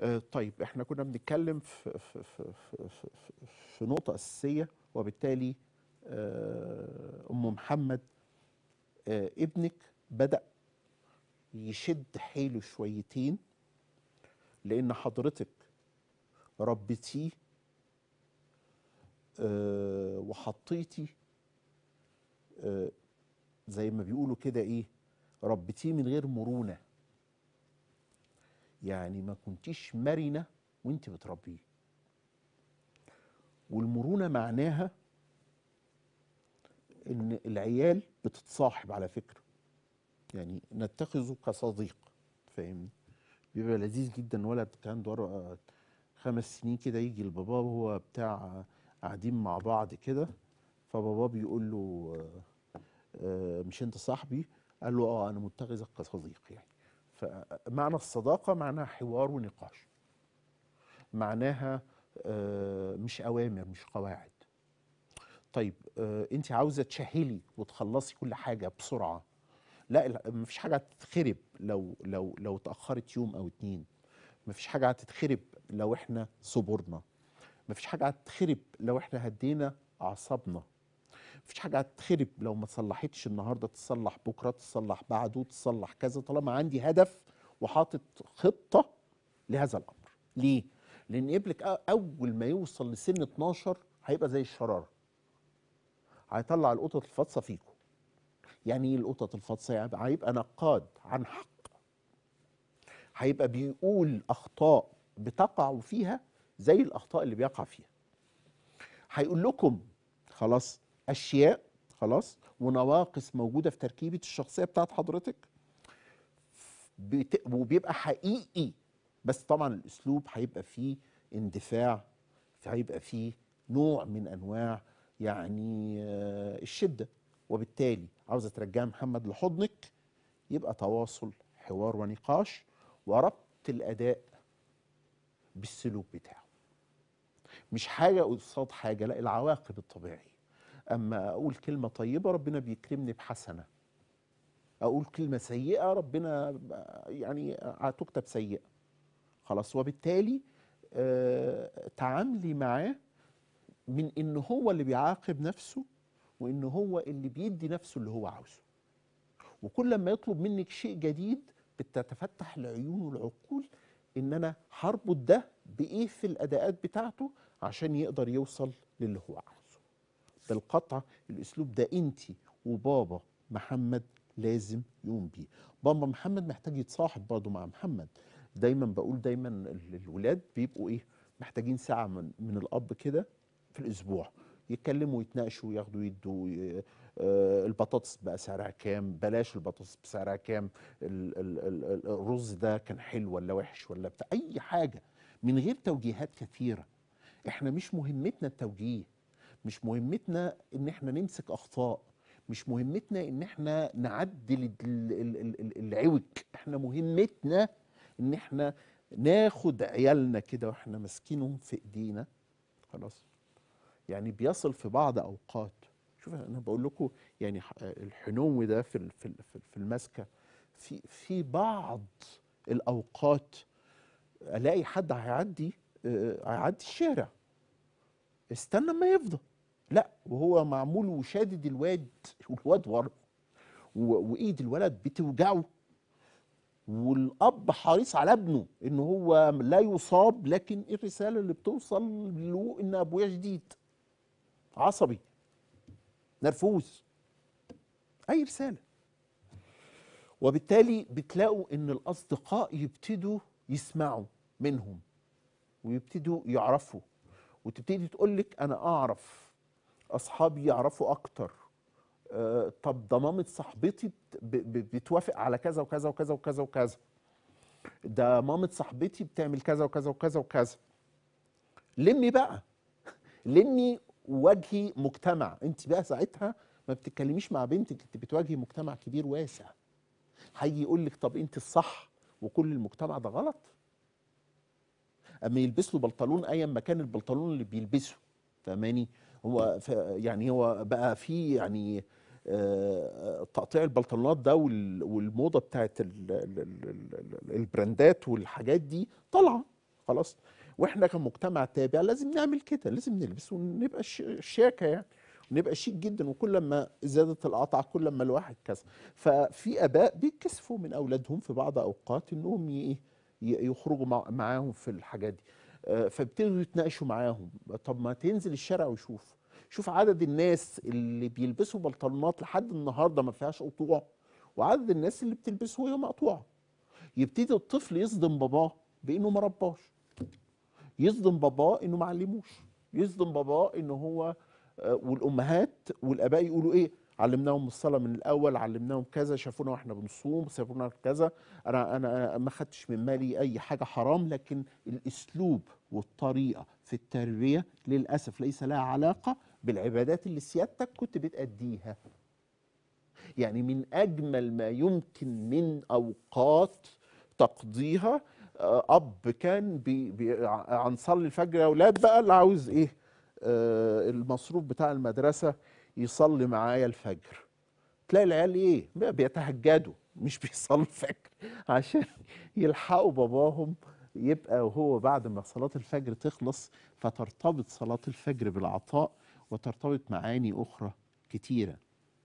آه، طيب احنا كنا بنتكلم في, في, في, في, في نقطه اساسيه وبالتالي آه، ام محمد آه، ابنك بدا يشد حيله شويتين لان حضرتك ربيتيه وحطيتي زي ما بيقولوا كده ايه ربيتيه من غير مرونه يعني ما كنتيش مرنه وانت بتربيه والمرونه معناها ان العيال بتتصاحب على فكره يعني نتخذه كصديق فاهمني بيبقى لذيذ جدا ولد عنده ورقه خمس سنين كده يجي لباباه وهو بتاع قاعدين مع بعض كده فباباه بيقول له آه، مش انت صاحبي قال له اه انا متخذك كصديق يعني فمعنى الصداقة معناها حوار ونقاش معناها آه، مش أوامر مش قواعد طيب آه، أنت عاوزة تشهلي وتخلصي كل حاجة بسرعة لا مفيش حاجة هتتخرب لو لو لو اتاخرت يوم أو اتنين مفيش حاجة هتتخرب لو احنا صبرنا مفيش حاجة هتتخرب لو احنا هدينا أعصابنا مفيش حاجه هتتخرب لو ما اتصلحتش النهارده تصلح بكره تصلح بعده تصلح كذا طالما عندي هدف وحاطط خطه لهذا الامر ليه لان ابنك اول ما يوصل لسن 12 هيبقى زي الشراره هيطلع القطط الفاطسه فيكم يعني ايه القطط الفاطسه يعني هيبقى نقاد عن حق هيبقى بيقول اخطاء بتقع فيها زي الاخطاء اللي بيقع فيها هيقول لكم خلاص اشياء خلاص ونواقص موجوده في تركيبه الشخصيه بتاعت حضرتك وبيبقى حقيقي بس طبعا الاسلوب هيبقى فيه اندفاع هيبقى فيه نوع من انواع يعني آه، الشده وبالتالي عاوزه ترجع محمد لحضنك يبقى تواصل حوار ونقاش وربط الاداء بالسلوك بتاعه مش حاجه قصاد حاجه لا العواقب الطبيعيه أما أقول كلمة طيبة ربنا بيكرمني بحسنة أقول كلمة سيئة ربنا يعني تكتب سيئة خلاص وبالتالي آه تعاملي معاه من إن هو اللي بيعاقب نفسه وإن هو اللي بيدي نفسه اللي هو عاوزه وكل لما يطلب منك شيء جديد بتتفتح العيون والعقول ان انا هربط ده بايه في الاداءات بتاعته عشان يقدر يوصل للي هو عاوزه بالقطع الاسلوب ده انت وبابا محمد لازم يقوم بيه بابا محمد محتاج يتصاحب برضه مع محمد دايما بقول دايما الولاد بيبقوا ايه محتاجين ساعه من, من الاب كده في الاسبوع يتكلموا يتناقشوا ياخدوا يدوا آه، البطاطس بقى سعرها كام بلاش البطاطس بسعرها كام الرز ده كان حلو ولا وحش ولا بتاع اي حاجه من غير توجيهات كثيره احنا مش مهمتنا التوجيه مش مهمتنا ان احنا نمسك اخطاء مش مهمتنا ان احنا نعدل العوج احنا مهمتنا ان احنا ناخد عيالنا كده واحنا ماسكينهم في ايدينا خلاص يعني بيصل في بعض اوقات شوف انا بقول لكم يعني الحنو ده في في المسكه في في بعض الاوقات الاقي حد هيعدي آه، هيعدي الشارع استنى ما يفضى لا وهو معمول وشادد الواد والواد ورا وايد الولد بتوجعه والاب حريص على ابنه ان هو لا يصاب لكن الرساله اللي بتوصل له ان ابويا شديد عصبي نرفوز اي رساله وبالتالي بتلاقوا ان الاصدقاء يبتدوا يسمعوا منهم ويبتدوا يعرفوا وتبتدي تقول لك انا اعرف اصحابي يعرفوا اكتر آه، طب ضمامه صاحبتي بتوافق على كذا وكذا وكذا وكذا وكذا ده مامة صاحبتي بتعمل كذا وكذا وكذا وكذا لمي بقى لمي وجهي مجتمع انت بقى ساعتها ما بتتكلميش مع بنتك انت بتواجهي مجتمع كبير واسع هيجي يقول لك طب انت الصح وكل المجتمع ده غلط اما يلبس له بنطلون ايا ما كان البنطلون اللي بيلبسه فاهماني هو يعني هو بقى في يعني آه، تقطيع البلطلات ده والموضه بتاعت البراندات والحاجات دي طالعه خلاص واحنا كمجتمع تابع لازم نعمل كده لازم نلبس ونبقى شياكه يعني ونبقى شيك جدا وكل ما زادت القطعه كل ما الواحد كذا ففي اباء بيتكسفوا من اولادهم في بعض اوقات انهم ايه يخرجوا معاهم في الحاجات دي آه، فابتدوا يتناقشوا معاهم طب ما تنزل الشارع وشوف شوف عدد الناس اللي بيلبسوا بنطلونات لحد النهارده ما فيهاش قطوع وعدد الناس اللي بتلبسه وهي مقطوعه يبتدي الطفل يصدم باباه بانه ما رباش يصدم باباه انه ما علموش يصدم باباه ان هو آه، والامهات والاباء يقولوا ايه علمناهم الصلاه من الاول علمناهم كذا شافونا واحنا بنصوم شافونا كذا انا انا ما خدتش من مالي اي حاجه حرام لكن الاسلوب والطريقه في التربيه للاسف ليس لها علاقه بالعبادات اللي سيادتك كنت بتأديها يعني من أجمل ما يمكن من أوقات تقضيها آه، أب كان بي بي عن صلي الفجر يا أولاد بقى اللي عاوز إيه آه، المصروف بتاع المدرسة يصلي معايا الفجر تلاقي العيال ايه بيتهجدوا مش بيصلوا الفجر عشان يلحقوا باباهم يبقى وهو بعد ما صلاة الفجر تخلص فترتبط صلاة الفجر بالعطاء وترتبط معاني أخرى كتيرة